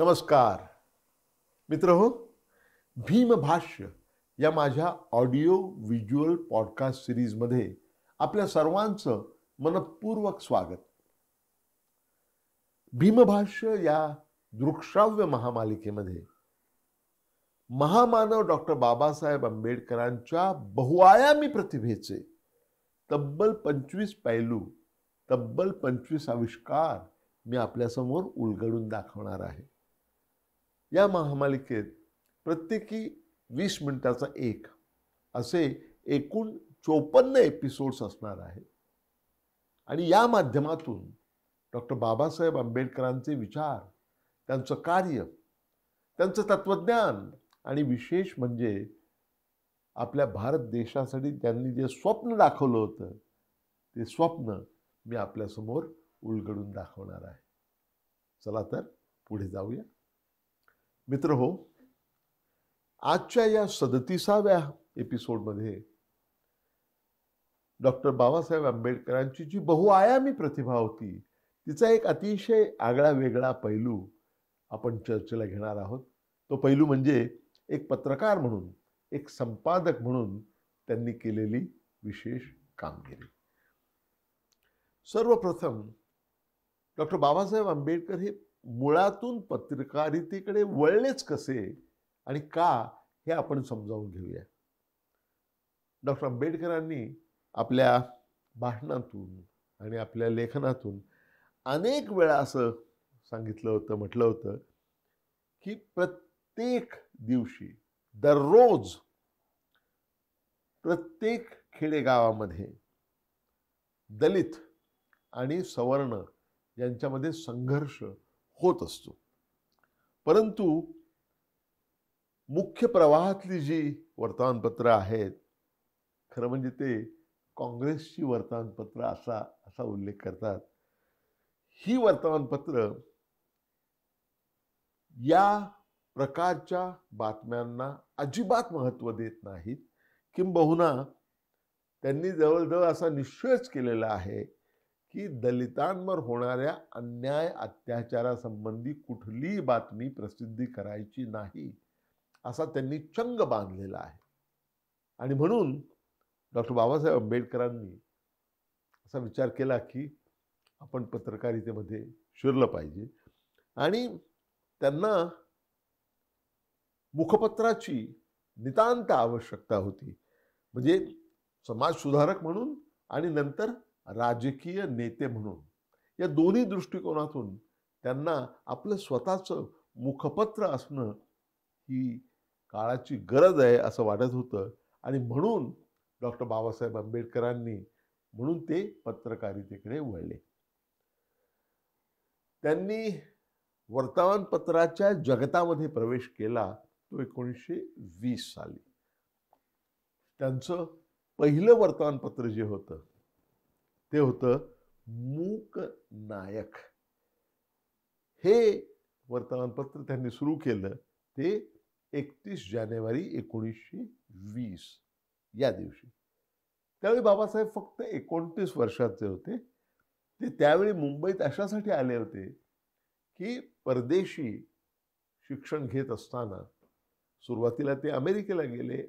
नमस्कार मित्र हो भीमभाष्य या माझ्या ऑडिओ व्हिज्युअल पॉडकास्ट सिरीजमध्ये आपल्या सर्वांचं मनपूर्वक स्वागत भीमभाष्य या दृकश्राव्य महामालिकेमध्ये महामानव डॉक्टर बाबासाहेब आंबेडकरांच्या बहुआयामी प्रतिभेचे तब्बल पंचवीस पैलू तब्बल पंचवीस आविष्कार मी आपल्यासमोर उलगडून दाखवणार आहे या महामालिकेत प्रत्येकी वीस मिनिटाचा एक असे एकूण चोपन्न एपिसोड्स असणार आहे आणि या माध्यमातून डॉक्टर बाबासाहेब आंबेडकरांचे विचार त्यांचं कार्य त्यांचं तत्त्वज्ञान आणि विशेष म्हणजे आपल्या भारत देशासाठी त्यांनी जे स्वप्न दाखवलं होतं ते स्वप्न मी आपल्यासमोर उलगडून दाखवणार आहे चला तर पुढे जाऊया मित्र हो आजच्या या सदतीसाव्या एपिसोडमध्ये डॉक्टर बाबासाहेब आंबेडकरांची जी बहुआयामी प्रतिभा होती तिचा एक अतिशय आगळा वेगळा पैलू आपण चर्चेला घेणार आहोत तो पैलू म्हणजे एक पत्रकार म्हणून एक संपादक म्हणून त्यांनी केलेली विशेष कामगिरी सर्वप्रथम डॉक्टर बाबासाहेब आंबेडकर हे मुळातून पत्रकारितेकडे वळलेच कसे आणि का हे आपण समजावून घेऊया डॉक्टर आंबेडकरांनी आपल्या भाषणातून आणि आपल्या लेखनातून अनेक वेळा असं सांगितलं होतं म्हटलं होतं की प्रत्येक दिवशी दररोज प्रत्येक खेडेगावामध्ये दलित आणि सवर्ण यांच्यामध्ये संघर्ष होत असतो परंतु मुख्य प्रवाहातली जी वर्तमानपत्र आहेत खरं म्हणजे ते काँग्रेसची वर्तमानपत्र असा असा उल्लेख करतात ही वर्तमानपत्र या प्रकारच्या बातम्यांना अजिबात महत्त्व देत नाहीत किंबहुना त्यांनी जवळजवळ असा निश्चयच केलेला आहे की दलितांवर होणाऱ्या अन्याय अत्याचारासंबंधी कुठलीही बातमी प्रसिद्धी करायची नाही असा त्यांनी चंग बांधलेला आहे आणि म्हणून डॉक्टर बाबासाहेब आंबेडकरांनी असा विचार केला की आपण पत्रकारितेमध्ये शिरलं पाहिजे आणि त्यांना मुखपत्राची नितांत आवश्यकता होती म्हणजे समाजसुधारक म्हणून आणि नंतर राजकीय नेते म्हणून या दोन्ही दृष्टिकोनातून त्यांना आपलं स्वतःचं मुखपत्र असणं ही काळाची गरज आहे असं वाटत होतं आणि म्हणून डॉक्टर बाबासाहेब आंबेडकरांनी म्हणून ते पत्रकारितेकडे वळले त्यांनी वर्तमानपत्राच्या जगतामध्ये प्रवेश केला तो एकोणीसशे वीस साली त्यांचं पहिलं वर्तमानपत्र जे होतं ते होतं मूक नायक हे वर्तमानपत्र त्यांनी सुरू केलं ते एकतीस जानेवारी एकोणीसशे वीस या दिवशी त्यावेळी बाबासाहेब फक्त एकोणतीस वर्षाचे होते ते त्यावेळी मुंबईत अशासाठी आले होते की परदेशी शिक्षण घेत असताना सुरुवातीला ते अमेरिकेला गेले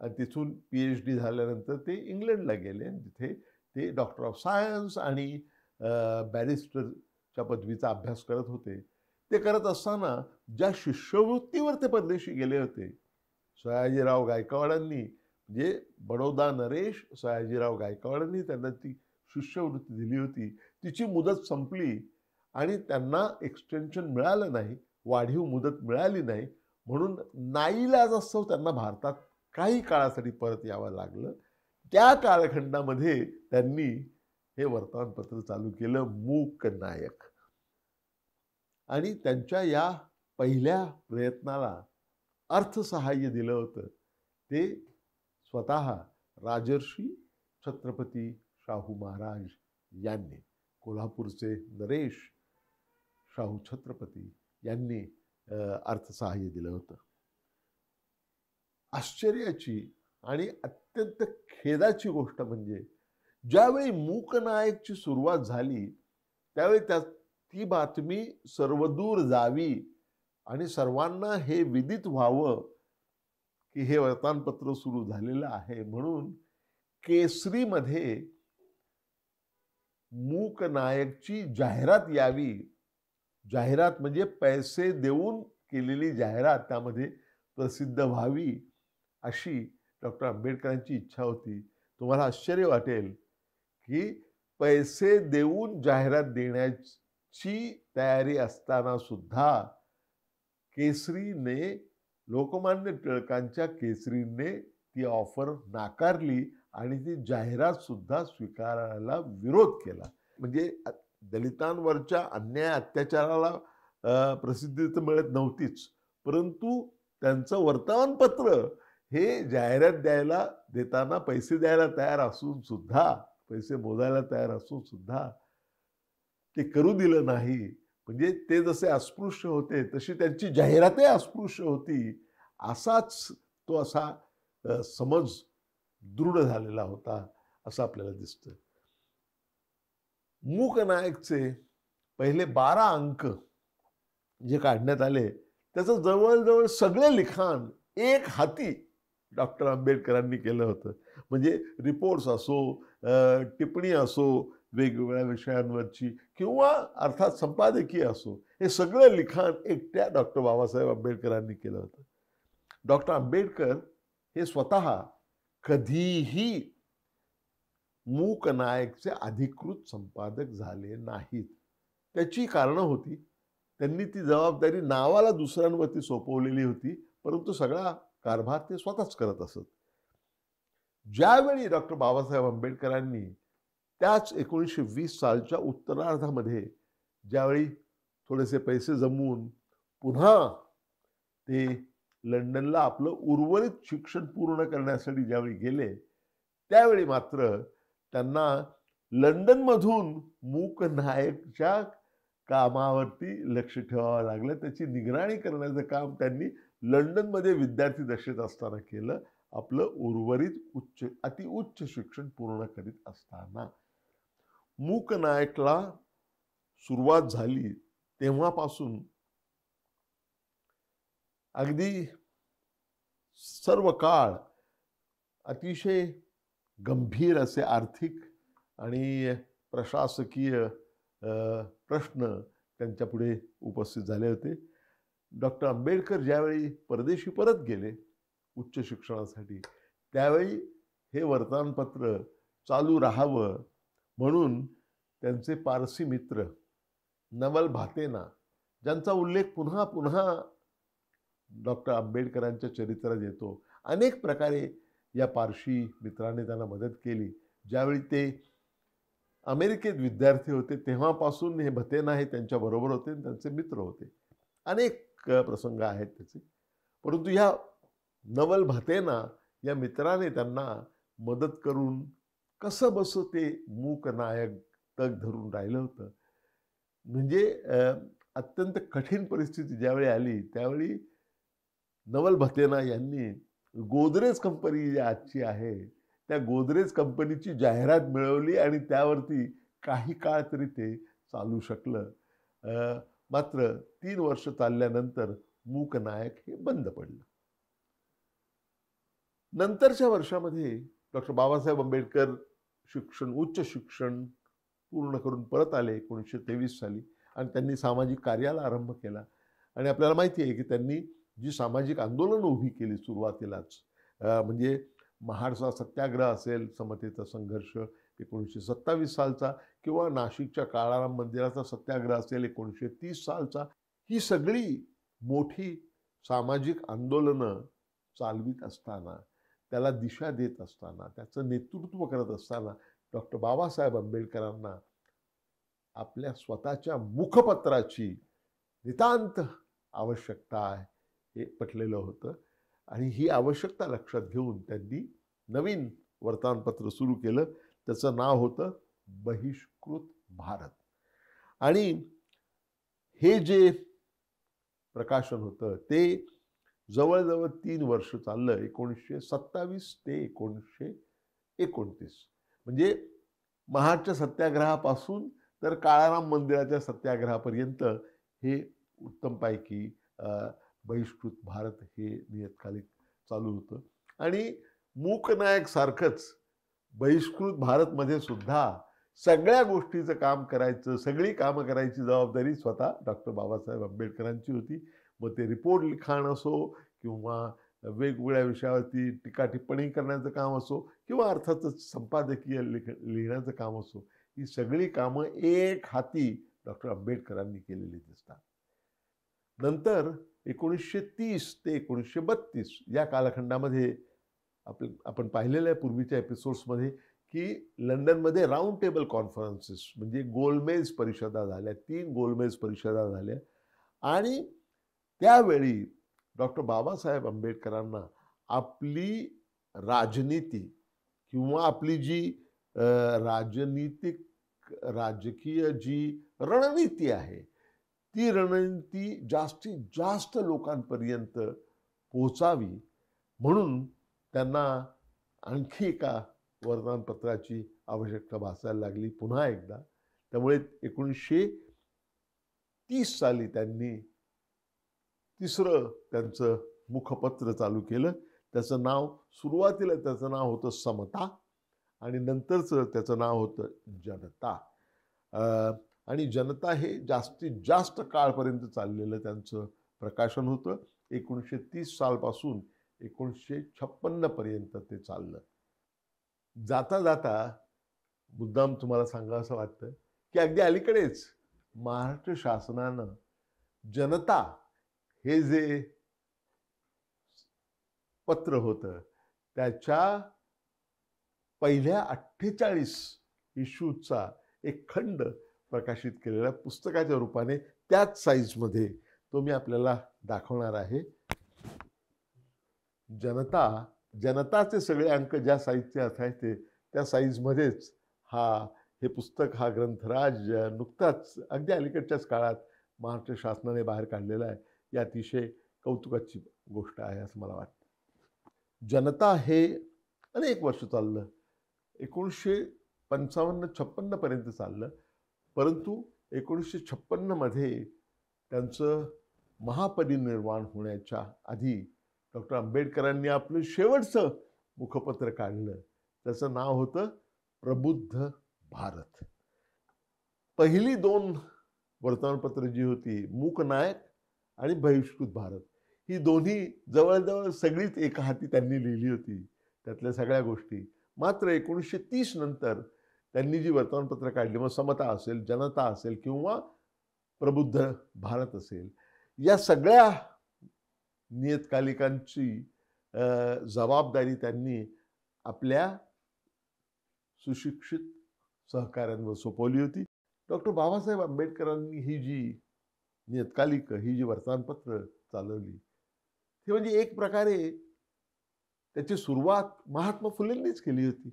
आणि तिथून पी एच डी झाल्यानंतर ते इंग्लंडला गेले आणि तिथे ते डॉक्टर ऑफ सायन्स आणि बॅरिस्टरच्या पदवीचा अभ्यास करत होते ते करत असताना ज्या शिष्यवृत्तीवर ते परदेशी गेले होते सयाजीराव गायकवाडांनी जे म्हणजे बडोदा नरेश सयाजीराव गायकवाडांनी त्यांना ती शिष्यवृत्ती दिली होती तिची मुदत संपली आणि त्यांना एक्सटेन्शन मिळालं नाही वाढीव मुदत मिळाली नाही म्हणून नाईलाज असतो त्यांना भारतात काही काळासाठी परत यावं लागलं त्या कालखंडामध्ये त्यांनी हे वर्तमानपत्र चालू केलं मूक नायक आणि त्यांच्या या पहिल्या प्रयत्नाला अर्थसहाय्य दिलं होतं ते स्वत राजर्षी छत्रपती शाहू महाराज यांनी कोल्हापूरचे नरेश शाहू छत्रपती यांनी अर्थसहाय्य दिलं होतं आश्चर्याची आणि अत्यंत खेदाची गोष्ट म्हणजे ज्यावेळी मूकनायकची सुरुवात झाली त्यावेळी त्या ती बातमी सर्वदूर जावी आणि सर्वांना हे विदित व्हावं की हे वर्तमानपत्र सुरू झालेलं आहे म्हणून केसरीमध्ये मूकनायकची जाहिरात यावी जाहिरात म्हणजे पैसे देऊन केलेली जाहिरात त्यामध्ये प्रसिद्ध व्हावी अशी डॉक्टर आंबेडकरांची इच्छा होती तुम्हाला आश्चर्य वाटेल की पैसे देऊन जाहिरात देण्याची तयारी असताना सुद्धा केसरीने लोकमान्य टिळकांच्या केसरीने ती ऑफर नाकारली आणि ती जाहिरात सुद्धा स्वीकारायला विरोध केला म्हणजे दलितांवरच्या अन्याय अत्याचाराला प्रसिद्धी तर मिळत नव्हतीच परंतु त्यांचं वर्तमानपत्र हे जाहिरात द्यायला देताना पैसे द्यायला तयार असून सुद्धा पैसे मोजायला तयार असून सुद्धा ते करू दिलं नाही म्हणजे ते जसे अस्पृश्य होते तशी त्यांची जाहिरातही अस्पृश्य होती असाच तो असा समज दृढ झालेला होता असं आपल्याला दिसतं नायकचे पहिले बारा अंक जे काढण्यात आले त्याचं जवळजवळ सगळे लिखाण एक हाती डॉक्टर आंबेडकरांनी केलं होतं म्हणजे रिपोर्ट्स असो टिप्पणी असो वेगवेगळ्या विषयांवरची किंवा अर्थात संपादकीय असो हे सगळं लिखाण एकट्या डॉक्टर बाबासाहेब आंबेडकरांनी केलं होतं डॉक्टर आंबेडकर हे स्वतः कधीही मूक नायकचे अधिकृत संपादक झाले नाहीत त्याची कारणं होती त्यांनी ती जबाबदारी नावाला दुसऱ्यांवरती सोपवलेली होती परंतु सगळा कारभार ते स्वतःच करत असत ज्यावेळी डॉक्टर बाबासाहेब आंबेडकरांनी त्याच एकोणीसशे वीस सालच्या उत्तरार्धामध्ये ज्यावेळी थोडेसे पैसे जमवून पुन्हा ते लंडनला आपलं उर्वरित शिक्षण पूर्ण करण्यासाठी ज्यावेळी गेले त्यावेळी मात्र त्यांना लंडनमधून मूक नायकच्या कामावरती लक्ष ठेवावं लागलं त्याची निगराणी करण्याचं काम त्यांनी लंडन मध्ये विद्यार्थी दशेत असताना केलं आपलं उर्वरित उच्च अतिउच्च शिक्षण पूर्ण करीत असताना नायकला सुरुवात झाली तेव्हापासून अगदी सर्व काळ अतिशय गंभीर असे आर्थिक आणि प्रशासकीय प्रश्न त्यांच्यापुढे उपस्थित झाले होते डॉक्टर आंबेडकर ज्यावेळी परदेशी परत गेले उच्च शिक्षणासाठी त्यावेळी हे वर्तमानपत्र चालू राहावं म्हणून त्यांचे पारसी मित्र नवल भातेना ज्यांचा उल्लेख पुन्हा पुन्हा डॉक्टर आंबेडकरांच्या चरित्रात येतो अनेक प्रकारे या पारशी मित्राने त्यांना मदत केली ज्यावेळी ते अमेरिकेत विद्यार्थी होते तेव्हापासून हे भतेना हे त्यांच्याबरोबर होते त्यांचे मित्र होते अनेक प्रसंग आहेत त्याचे परंतु ह्या नवल भातेना या मित्राने त्यांना मदत करून कसं बस ते मूक नायक तग धरून राहिलं होतं म्हणजे अत्यंत कठीण परिस्थिती ज्यावेळी आली त्यावेळी नवल भतेना यांनी गोदरेज कंपनी जी आजची आहे त्या गोदरेज कंपनीची जाहिरात मिळवली आणि त्यावरती काही काळ तरी ते चालू शकलं मात्र तीन वर्ष चालल्यानंतर मूकनायक हे बंद पडलं नंतरच्या वर्षामध्ये डॉक्टर बाबासाहेब आंबेडकर शिक्षण उच्च शिक्षण पूर्ण करून परत आले एकोणीसशे तेवीस साली आणि त्यांनी सामाजिक कार्याला आरंभ केला आणि आपल्याला माहिती आहे की त्यांनी जी सामाजिक आंदोलन उभी केली सुरुवातीलाच म्हणजे महाडचा सत्याग्रह असेल समतेचा संघर्ष एकोणीसशे सत्तावीस सालचा किंवा नाशिकच्या काळाराम मंदिराचा सत्याग्रह असेल एकोणीसशे तीस सालचा ही सगळी मोठी सामाजिक आंदोलनं चालवीत असताना त्याला दिशा देत असताना त्याचं नेतृत्व करत असताना डॉक्टर बाबासाहेब आंबेडकरांना आपल्या स्वतःच्या मुखपत्राची नितांत आवश्यकता आहे हे पटलेलं होतं आणि ही आवश्यकता लक्षात घेऊन त्यांनी नवीन वर्तमानपत्र सुरू केलं त्याचं नाव होतं बहिष्कृत भारत आणि हे जे प्रकाशन होतं ते जवळजवळ तीन वर्ष चाललं एकोणीसशे सत्तावीस ते एकोणीसशे एकोणतीस म्हणजे महाडच्या सत्याग्रहापासून तर काळाराम मंदिराच्या सत्याग्रहापर्यंत हे उत्तमपैकी बहिष्कृत भारत हे नियतकालिक चालू होतं आणि सारखंच बहिष्कृत भारतमध्ये सुद्धा सगळ्या गोष्टीचं काम करायचं सगळी कामं करायची जबाबदारी स्वतः डॉक्टर बाबासाहेब आंबेडकरांची होती मग ते रिपोर्ट लिखाण असो किंवा वेगवेगळ्या विषयावरती टीका टिप्पणी करण्याचं काम असो किंवा अर्थातच संपादकीय लिख लिहिण्याचं काम असो ही सगळी कामं एक हाती डॉक्टर आंबेडकरांनी केलेली दिसतात नंतर एकोणीसशे तीस ते एकोणीसशे बत्तीस या कालखंडामध्ये आपले आपण पाहिलेलं आहे पूर्वीच्या एपिसोड्समध्ये की लंडनमध्ये राऊंड टेबल कॉन्फरन्सेस म्हणजे गोलमेज परिषदा झाल्या तीन गोलमेज परिषदा झाल्या आणि त्यावेळी डॉक्टर बाबासाहेब आंबेडकरांना आपली राजनीती किंवा आपली जी राजनीतिक राजकीय जी रणनीती आहे ती रणनीती जास्तीत जास्त लोकांपर्यंत पोचावी म्हणून त्यांना आणखी एका वर्तमानपत्राची आवश्यकता भासायला लागली पुन्हा एकदा त्यामुळे एकोणीसशे तीस साली त्यांनी तिसरं त्यांचं मुखपत्र चालू केलं त्याचं नाव सुरुवातीला त्याचं नाव होतं समता आणि नंतरचं त्याचं नाव होतं जनता आणि जनता हे जास्तीत जास्त काळपर्यंत चाललेलं त्यांचं प्रकाशन होतं एकोणीसशे तीस सालपासून एकोणीसशे छप्पन्नपर्यंत ते चाललं जाता जाता मुद्दाम तुम्हाला सांगा असं वाटतं की अगदी अलीकडेच महाराष्ट्र शासनानं जनता हे जे पत्र होतं त्याच्या पहिल्या अठ्ठेचाळीस इश्यूचा एक खंड प्रकाशित केलेल्या पुस्तकाच्या रूपाने त्याच साईजमध्ये तो मी आपल्याला दाखवणार आहे जनता जनताचे सगळे अंक ज्या साईजचे असायचे त्या साईजमध्येच हा हे पुस्तक हा ग्रंथराज नुकताच अगदी अलीकडच्याच काळात महाराष्ट्र शासनाने बाहेर काढलेला आहे ही अतिशय कौतुकाची गोष्ट आहे असं मला वाटतं जनता हे अनेक वर्ष चाललं एकोणीसशे पंचावन्न छप्पन्नपर्यंत चाललं परंतु एकोणीसशे छप्पन्नमध्ये त्यांचं महापरिनिर्वाण होण्याच्या आधी डॉक्टर आंबेडकरांनी आपलं शेवटचं मुखपत्र काढलं त्याचं नाव होतं प्रबुद्ध भारत पहिली दोन वर्तमानपत्र जी होती मूकनायक आणि बहिष्कृत भारत ही दोन्ही जवळजवळ सगळीच एका हाती त्यांनी लिहिली होती त्यातल्या सगळ्या गोष्टी मात्र एकोणीसशे तीस नंतर त्यांनी जी वर्तमानपत्र काढली मग समता असेल जनता असेल किंवा प्रबुद्ध भारत असेल या सगळ्या नियतकालिकांची जबाबदारी त्यांनी आपल्या सुशिक्षित सहकाऱ्यांवर सोपवली होती डॉक्टर बाबासाहेब आंबेडकरांनी ही जी नियतकालिक ही जी वर्तमानपत्र चालवली ती म्हणजे एक प्रकारे त्याची सुरुवात महात्मा फुलेंनीच केली होती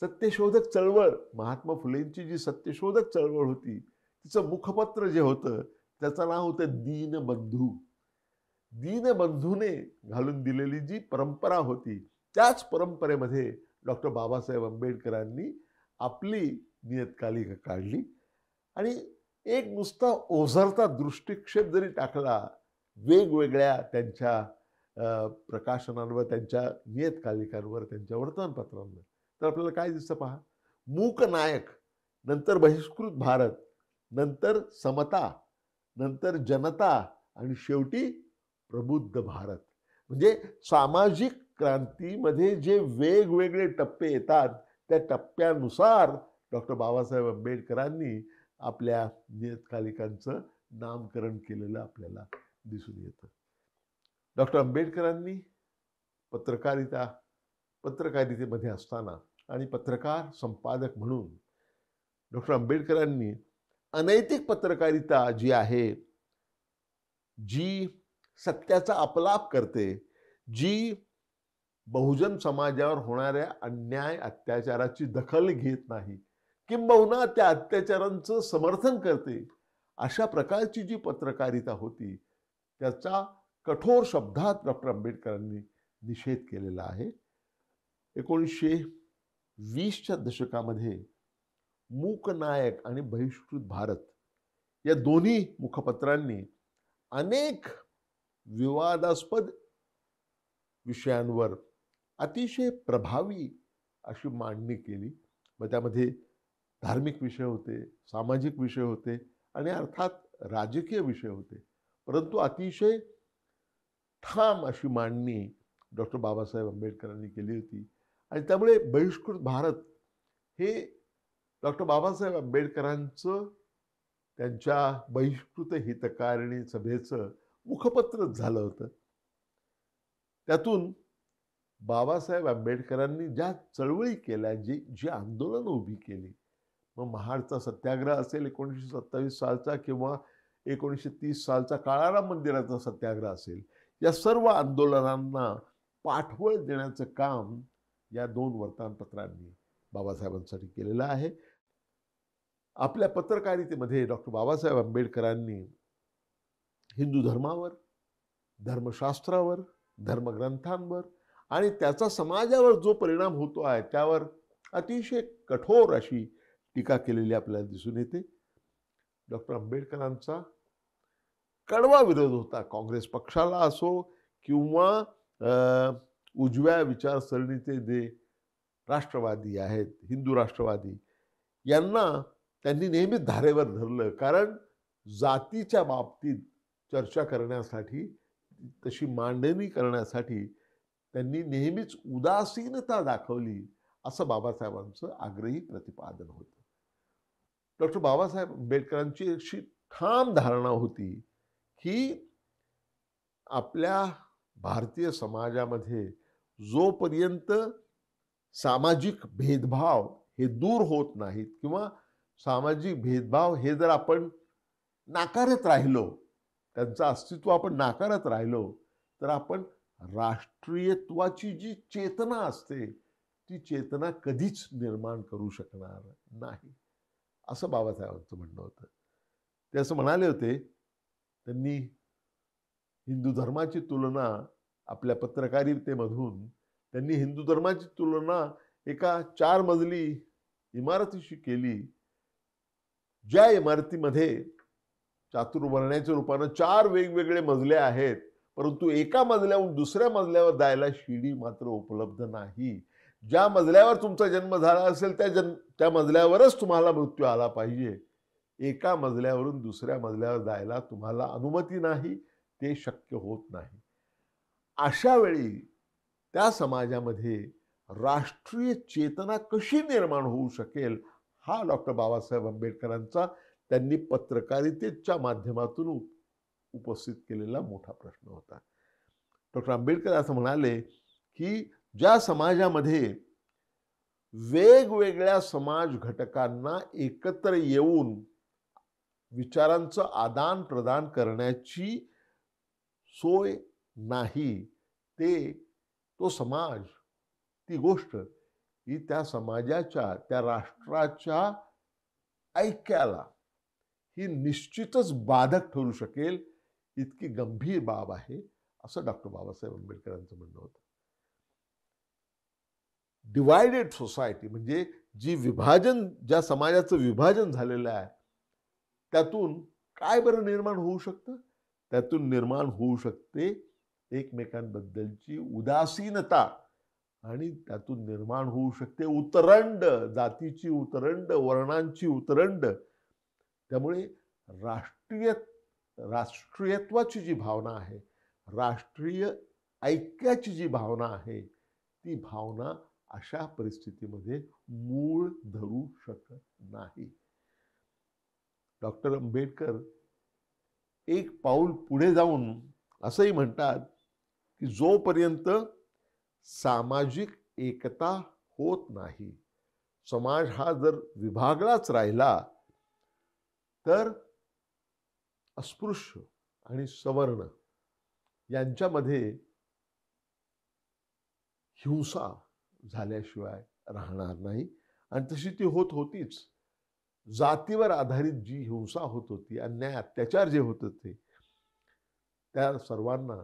सत्यशोधक चळवळ महात्मा फुलेंची जी सत्यशोधक चळवळ होती तिचं मुखपत्र जे होतं त्याचं नाव होतं दीनबंधू दीनबंधूने घालून दिलेली जी परंपरा होती त्याच परंपरेमध्ये डॉक्टर बाबासाहेब आंबेडकरांनी आपली नियतकालिक काढली आणि एक नुसता ओझरता दृष्टिक्षेप जरी टाकला वेगवेगळ्या त्यांच्या प्रकाशनांवर त्यांच्या नियतकालिकांवर त्यांच्या वर्तमानपत्रांवर तर आपल्याला काय दिसतं पहा मूक नायक नंतर बहिष्कृत भारत नंतर समता नंतर जनता आणि शेवटी प्रबुद्ध भारत म्हणजे सामाजिक क्रांतीमध्ये जे वेगवेगळे टप्पे येतात त्या टप्प्यानुसार डॉक्टर बाबासाहेब आंबेडकरांनी आपल्या नियतकालिकांचं नामकरण केलेलं आपल्याला दिसून येतं डॉक्टर आंबेडकरांनी पत्रकारिता पत्रकारितेमध्ये असताना आणि पत्रकार संपादक म्हणून डॉक्टर आंबेडकरांनी अनैतिक पत्रकारिता जी आहे जी सत्याचा अपलाप करते जी बहुजन समाजावर होणाऱ्या अन्याय अत्याचाराची दखल घेत नाही किंबहुना त्या अत्याचारांचं समर्थन करते अशा प्रकारची जी पत्रकारिता होती त्याचा कठोर शब्दात डॉक्टर आंबेडकरांनी निषेध केलेला आहे एकोणीसशे वीसच्या दशकामध्ये मूकनायक आणि बहिष्कृत भारत या दोन्ही मुखपत्रांनी अनेक विवादास्पद विषयांवर अतिशय प्रभावी अशी मांडणी केली मग त्यामध्ये धार्मिक विषय होते सामाजिक विषय होते आणि अर्थात राजकीय विषय होते परंतु अतिशय ठाम अशी मांडणी डॉक्टर बाबासाहेब आंबेडकरांनी केली होती आणि त्यामुळे बहिष्कृत भारत हे डॉक्टर बाबासाहेब आंबेडकरांचं त्यांच्या बहिष्कृत हितकारिणी सभेचं मुखपत्रच झालं होतं त्यातून बाबासाहेब आंबेडकरांनी ज्या चळवळी केल्या जी जी आंदोलनं उभी केली मग महाडचा सत्याग्रह असेल एकोणीसशे सत्तावीस सालचा किंवा एकोणीसशे तीस सालचा काळाराम मंदिराचा सत्याग्रह असेल या सर्व आंदोलनांना पाठबळ देण्याचं काम या दोन वर्तमानपत्रांनी बाबासाहेबांसाठी केलेलं आहे आपल्या पत्रकारितेमध्ये डॉक्टर बाबासाहेब आंबेडकरांनी हिंदू धर्मावर धर्मशास्त्रावर धर्मग्रंथांवर आणि त्याचा समाजावर जो परिणाम होतो आहे त्यावर अतिशय कठोर अशी टीका केलेली आपल्याला दिसून येते डॉक्टर आंबेडकरांचा कडवा विरोध होता काँग्रेस पक्षाला असो किंवा उजव्या विचारसरणीचे जे राष्ट्रवादी आहेत हिंदू राष्ट्रवादी यांना त्यांनी नेहमीच धारेवर धरलं कारण जातीच्या बाबतीत चर्चा करण्यासाठी तशी मांडणी करण्यासाठी त्यांनी नेहमीच उदासीनता दाखवली असं बाबासाहेबांचं आग्रही प्रतिपादन होतं डॉक्टर बाबासाहेब आंबेडकरांची अशी ठाम धारणा होती की आपल्या भारतीय समाजामध्ये जोपर्यंत सामाजिक भेदभाव हे दूर होत नाहीत किंवा सामाजिक भेदभाव हे जर आपण नाकारत राहिलो त्यांचं अस्तित्व आपण नाकारत राहिलो तर आपण राष्ट्रीयत्वाची जी चेतना असते ती चेतना कधीच निर्माण करू शकणार नाही असं बाबासाहेबांचं म्हणणं होतं ते असं म्हणाले होते त्यांनी हिंदू धर्माची तुलना आपल्या पत्रकारितेमधून त्यांनी हिंदू धर्माची तुलना एका चार मजली इमारतीशी केली ज्या इमारतीमध्ये चातुर्वर्ण्याच्या रूपानं चार वेगवेगळे मजले आहेत परंतु एका मजल्याहून दुसऱ्या मजल्यावर जायला शिडी मात्र उपलब्ध नाही ज्या मजल्यावर तुमचा जन्म झाला असेल त्या जन त्या मजल्यावरच तुम्हाला मृत्यू आला पाहिजे एका मजल्यावरून दुसऱ्या मजल्यावर जायला तुम्हाला अनुमती नाही ते शक्य होत नाही अशा वेळी त्या समाजामध्ये राष्ट्रीय चेतना कशी निर्माण होऊ शकेल हा डॉक्टर बाबासाहेब आंबेडकरांचा त्यांनी पत्रकारितेच्या माध्यमातून उपस्थित केलेला मोठा प्रश्न होता डॉक्टर आंबेडकर असं म्हणाले की ज्या समाजामध्ये वेगवेगळ्या समाज घटकांना एकत्र येऊन विचारांचं आदान प्रदान करण्याची सोय नाही ते तो समाज ती गोष्ट ही त्या समाजाच्या त्या राष्ट्राच्या ऐक्याला ही निश्चितच बाधक ठरू शकेल इतकी गंभीर बाब आहे असं डॉक्टर बाबासाहेब आंबेडकरांचं म्हणणं होतं डिवायडेड सोसायटी म्हणजे जी विभाजन ज्या समाजाचं विभाजन झालेलं आहे त्यातून काय बरं निर्माण होऊ शकतं त्यातून निर्माण होऊ शकते एकमेकांबद्दलची उदासीनता आणि त्यातून निर्माण होऊ शकते उतरंड जातीची उतरंड वर्णांची उतरंड त्यामुळे राष्ट्रीय राष्ट्रीयत्वाची जी भावना आहे राष्ट्रीय ऐक्याची जी भावना आहे ती भावना अशा परिस्थितीमध्ये मूळ धरू शकत नाही डॉक्टर आंबेडकर एक पाऊल पुढे जाऊन असंही म्हणतात की जोपर्यंत सामाजिक एकता होत नाही समाज हा जर विभागलाच राहिला तर अस्पृश्य आणि सवर्ण यांच्यामध्ये हिंसा झाल्याशिवाय राहणार नाही आणि तशी ती होत होतीच जातीवर आधारित जी हिंसा होत होती अन्याय अत्याचार जे होत होते त्या सर्वांना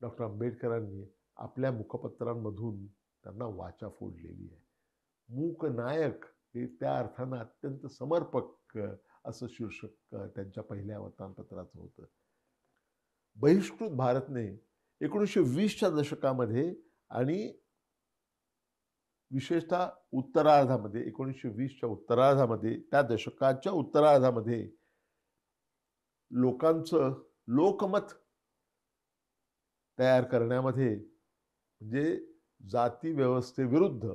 डॉक्टर आंबेडकरांनी आपल्या मुखपत्रांमधून त्यांना वाचा फोडलेली आहे मूक नायक हे त्या अर्थानं अत्यंत समर्पक असं शीर्षक त्यांच्या पहिल्या वर्तमानपत्राचं होतं बहिष्कृत भारतने एकोणीसशे वीसच्या दशकामध्ये आणि विशेषतः उत्तरार्धामध्ये एकोणीसशे वीसच्या उत्तरार्धामध्ये त्या दशकाच्या उत्तरार्धामध्ये लोकांचं लोकमत तयार करण्यामध्ये म्हणजे जाती व्यवस्थेविरुद्ध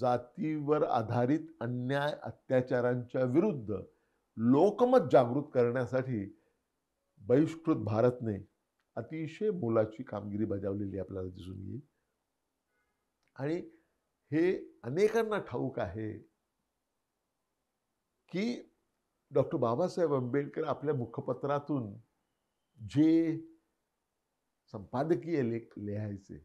जातीवर आधारित अन्याय अत्याचारांच्या विरुद्ध लोकमत जागृत करण्यासाठी बहिष्कृत भारतने अतिशय मोलाची कामगिरी बजावलेली आपल्याला दिसून येईल आणि हे अनेकांना ठाऊक आहे की डॉक्टर बाबासाहेब आंबेडकर आपल्या मुखपत्रातून जे संपादकीय लेख लिहायचे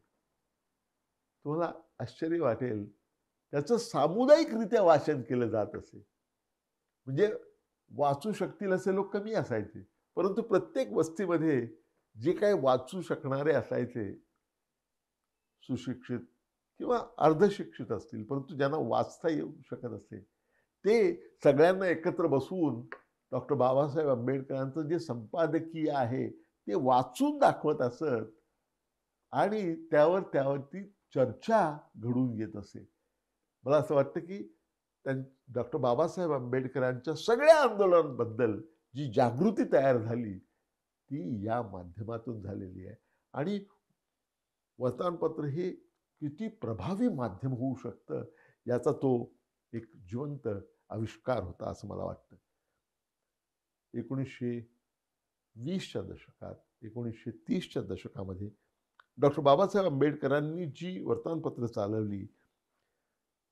तुम्हाला आश्चर्य वाटेल त्याचं सामुदायिकरित्या वाचन केलं जात असे म्हणजे वाचू शकतील असे लोक कमी असायचे परंतु प्रत्येक वस्तीमध्ये जे काही वाचू शकणारे असायचे सुशिक्षित किंवा अर्धशिक्षित असतील परंतु ज्यांना वाचता येऊ शकत असे ते सगळ्यांना एकत्र बसवून डॉक्टर बाबासाहेब आंबेडकरांचं जे संपादकीय आहे ते वाचून दाखवत असत आणि त्यावर त्यावरती चर्चा घडून येत असे मला असं वाटतं की त्यां डॉक्टर बाबासाहेब आंबेडकरांच्या सगळ्या आंदोलनाबद्दल जी जागृती तयार झाली ती या माध्यमातून झालेली आहे आणि वर्तमानपत्र हे किती प्रभावी माध्यम होऊ शकतं याचा तो एक जिवंत आविष्कार होता असं मला वाटतं एकोणीसशे वीसच्या दशकात एकोणीसशे तीसच्या दशकामध्ये डॉक्टर बाबासाहेब आंबेडकरांनी जी वर्तमानपत्र चालवली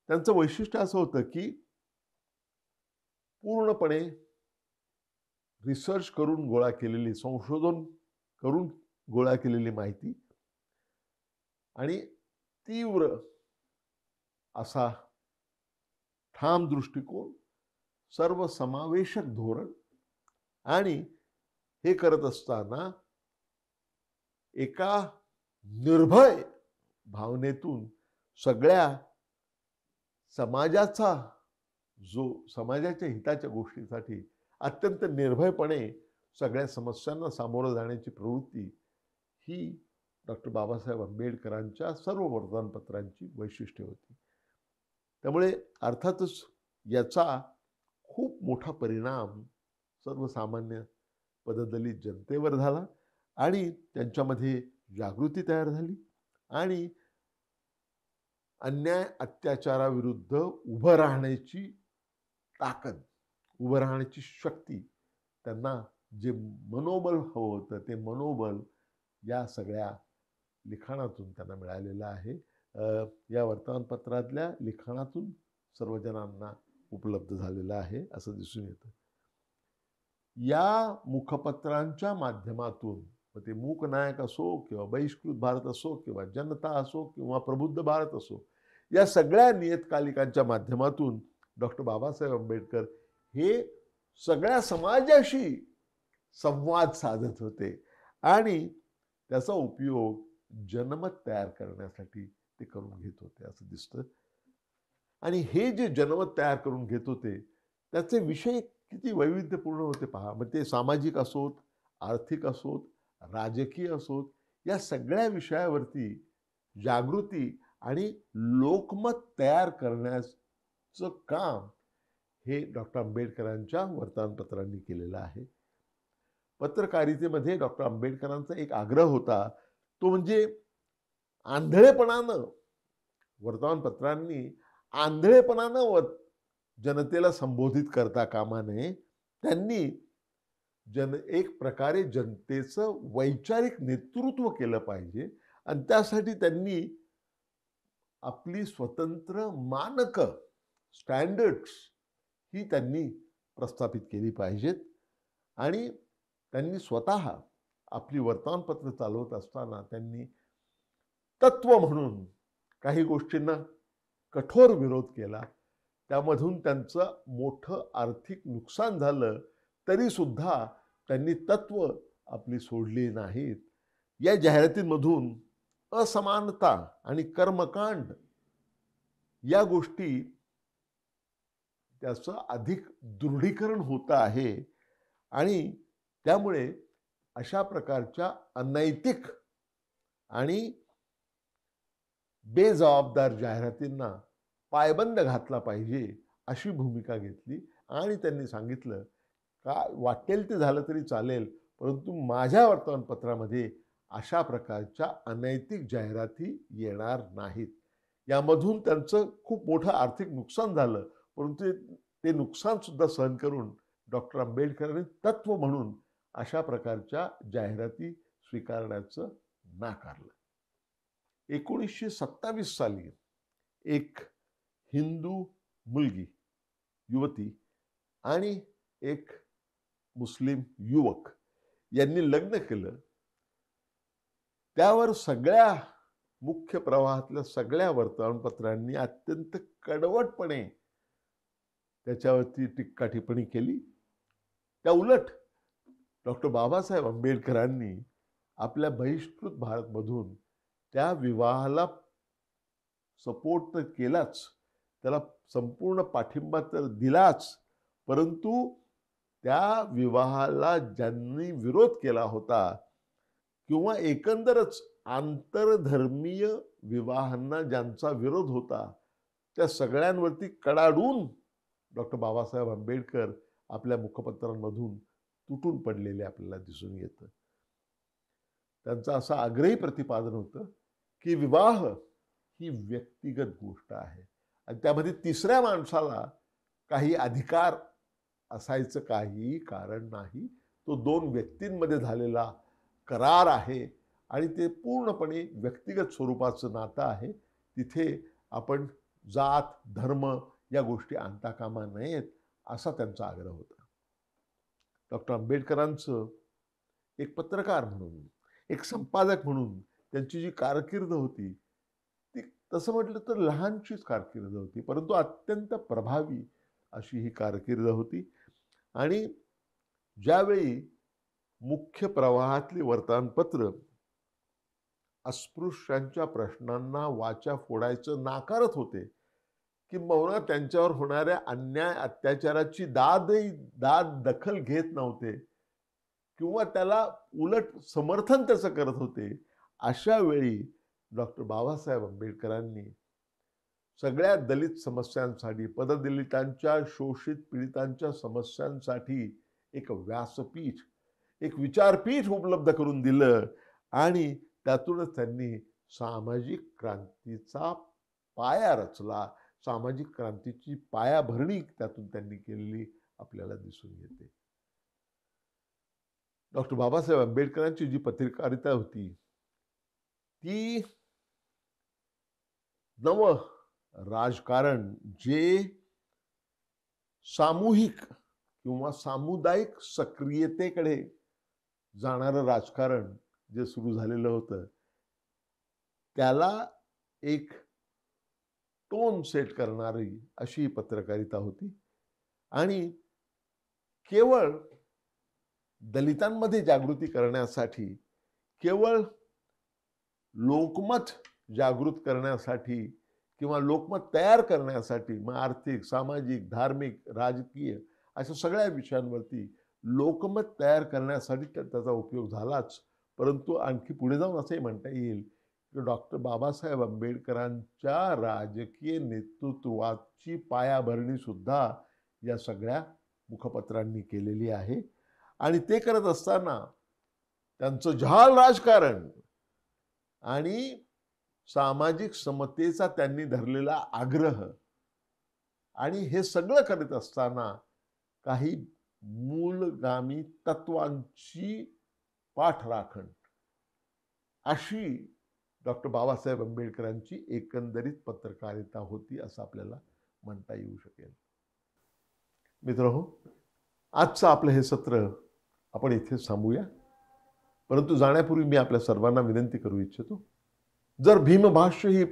त्यांचं वैशिष्ट्य असं होतं की पूर्णपणे रिसर्च करून गोळा केलेली संशोधन करून गोळा केलेली माहिती आणि तीव्र असा ठाम दृष्टिकोन सर्व समावेशक धोरण आणि हे करत असताना एका निर्भय भावनेतून सगळ्या समाजाचा जो समाजाच्या हिताच्या गोष्टीसाठी अत्यंत निर्भयपणे सगळ्या समस्यांना सामोरं जाण्याची प्रवृत्ती ही डॉक्टर बाबासाहेब आंबेडकरांच्या सर्व वर्तमानपत्रांची वैशिष्ट्ये होती त्यामुळे अर्थातच याचा खूप मोठा परिणाम सर्वसामान्य पददलित जनतेवर झाला आणि त्यांच्यामध्ये जागृती तयार झाली आणि अन्याय अत्याचाराविरुद्ध उभं राहण्याची ताकद उभं राहण्याची शक्ती त्यांना जे मनोबल हवं होतं ते मनोबल या सगळ्या लिखाणातून त्यांना मिळालेलं आहे या वर्तमानपत्रातल्या लिखाणातून सर्वजणांना उपलब्ध झालेलं आहे असं दिसून येतं या मुखपत्रांच्या माध्यमातून मग ते नायक असो किंवा बहिष्कृत भारत असो किंवा जनता असो किंवा प्रबुद्ध भारत असो या सगळ्या नियतकालिकांच्या माध्यमातून डॉक्टर बाबासाहेब आंबेडकर हे सगळ्या समाजाशी संवाद साधत होते आणि त्याचा उपयोग जनमत तयार करण्यासाठी ते करून घेत होते असं दिसतं आणि हे जे जनमत तयार करून घेत होते त्याचे विषय किती वैविध्यपूर्ण होते पहा मग ते सामाजिक असोत आर्थिक असोत राजकीय असोत या सगळ्या विषयावरती जागृती आणि लोकमत तयार करण्याचं काम हे डॉक्टर आंबेडकरांच्या वर्तमानपत्रांनी केलेलं आहे पत्रकारितेमध्ये डॉक्टर आंबेडकरांचा एक आग्रह होता तो म्हणजे आंधळेपणानं वर्तमानपत्रांनी आंधळेपणानं जनतेला संबोधित करता कामा नये त्यांनी जन एक प्रकारे जनतेचं वैचारिक नेतृत्व केलं पाहिजे आणि त्यासाठी त्यांनी आपली स्वतंत्र मानकं स्टँडर्ड्स ही त्यांनी प्रस्थापित केली पाहिजेत आणि त्यांनी स्वत आपली वर्तमानपत्र चालवत असताना त्यांनी तत्व म्हणून काही गोष्टींना कठोर विरोध केला त्यामधून त्यांचं मोठं आर्थिक नुकसान झालं तरीसुद्धा त्यांनी तत्व आपली सोडली नाहीत या जाहिरातींमधून असमानता आणि कर्मकांड या गोष्टी त्याचं अधिक दृढीकरण होत आहे आणि त्यामुळे अशा प्रकारच्या अनैतिक आणि बेजबाबदार जाहिरातींना पायबंद घातला पाहिजे अशी भूमिका घेतली आणि त्यांनी सांगितलं का वाटेल ते झालं तरी चालेल परंतु माझ्या वर्तमानपत्रामध्ये अशा प्रकारच्या अनैतिक जाहिराती येणार नाहीत यामधून त्यांचं खूप मोठं आर्थिक नुकसान झालं परंतु ते नुकसानसुद्धा सहन करून डॉक्टर आंबेडकरांनी तत्व म्हणून अशा प्रकारच्या जाहिराती स्वीकारण्याचं नाकारलं एकोणीसशे सत्तावीस साली एक हिंदू मुलगी युवती आणि एक मुस्लिम युवक यांनी लग्न केलं त्यावर सगळ्या मुख्य प्रवाहातल्या सगळ्या वर्तमानपत्रांनी अत्यंत कडवटपणे त्याच्यावरती टिक्का टिप्पणी केली त्या उलट डॉक्टर बाबासाहेब आंबेडकरांनी आपल्या बहिष्कृत भारतमधून त्या विवाहाला सपोर्ट तर केलाच त्याला संपूर्ण पाठिंबा तर दिलाच परंतु त्या विवाहाला ज्यांनी विरोध केला होता किंवा एकंदरच आंतरधर्मीय विवाहांना ज्यांचा विरोध होता त्या सगळ्यांवरती कडाडून डॉक्टर बाबासाहेब आंबेडकर आपल्या मुखपत्रांमधून तुटून पडलेले आपल्याला दिसून येतं त्यांचं असं आग्रही प्रतिपादन होतं की विवाह ही व्यक्तिगत गोष्ट आहे आणि त्यामध्ये तिसऱ्या माणसाला काही अधिकार असायचं काहीही कारण नाही तो दोन व्यक्तींमध्ये झालेला करार आहे आणि ते पूर्णपणे व्यक्तिगत स्वरूपाचं नातं आहे तिथे आपण जात धर्म या गोष्टी आणता कामा नयेत असा त्यांचा आग्रह होता डॉक्टर आंबेडकरांचं एक पत्रकार म्हणून एक संपादक म्हणून त्यांची जी कारकीर्द होती ती तसं म्हटलं तर लहानशीच कारकीर्द होती परंतु अत्यंत प्रभावी अशी ही कारकीर्द होती आणि ज्यावेळी मुख्य प्रवाहातली वर्तमानपत्र अस्पृश्यांच्या प्रश्नांना वाचा फोडायचं नाकारत होते किंबहुना त्यांच्यावर होणाऱ्या अन्याय अत्याचाराची दादही दाद दखल घेत नव्हते किंवा त्याला उलट समर्थन त्याचं करत होते अशा वेळी डॉक्टर बाबासाहेब आंबेडकरांनी सगळ्या दलित समस्यांसाठी पददलितांच्या शोषित पीडितांच्या समस्यांसाठी एक व्यासपीठ एक विचारपीठ उपलब्ध करून दिलं आणि त्यातूनच त्यांनी सामाजिक क्रांतीचा पाया रचला सामाजिक क्रांतीची पायाभरणी त्यातून त्यांनी केलेली आपल्याला दिसून येते डॉक्टर बाबासाहेब आंबेडकरांची जी पत्रकारिता होती ती नव राजकारण जे सामूहिक किंवा सामुदायिक सक्रियतेकडे जाणारं राजकारण जे सुरू झालेलं होतं त्याला एक टोन सेट करणारी अशी पत्रकारिता होती आणि केवळ दलितांमध्ये जागृती करण्यासाठी केवळ लोकमत जागृत करण्यासाठी किंवा लोकमत तयार करण्यासाठी मग आर्थिक सामाजिक धार्मिक राजकीय अशा सगळ्या विषयांवरती लोकमत तयार करण्यासाठी त्याचा उपयोग झालाच परंतु आणखी पुढे जाऊन असंही म्हणता येईल की डॉक्टर बाबासाहेब आंबेडकरांच्या राजकीय नेतृत्वाची पायाभरणीसुद्धा या सगळ्या मुखपत्रांनी केलेली आहे आणि ते करत असताना त्यांचं जहाल राजकारण आणि सामाजिक समतेचा त्यांनी धरलेला आग्रह आणि हे सगळं करत असताना काही मूलगामी तत्वांची पाठराखण अशी डॉक्टर बाबासाहेब आंबेडकरांची एकंदरीत पत्रकारिता होती असं आपल्याला म्हणता येऊ शकेल मित्र हो आजचं आपलं हे सत्र आपण इथे थांबूया परंतु जाण्यापूर्वी मी आपल्या सर्वांना विनंती करू इच्छितो जर भीमभाष्य ही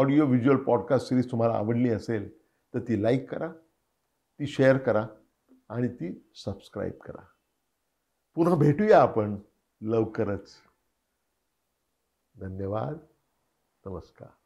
ऑडिओ व्हिज्युअल पॉडकास्ट सिरीज तुम्हाला आवडली असेल तर ती लाईक करा ती शेअर करा आणि ती सबस्क्राईब करा पुन्हा भेटूया आपण लवकरच धन्यवाद नमस्कार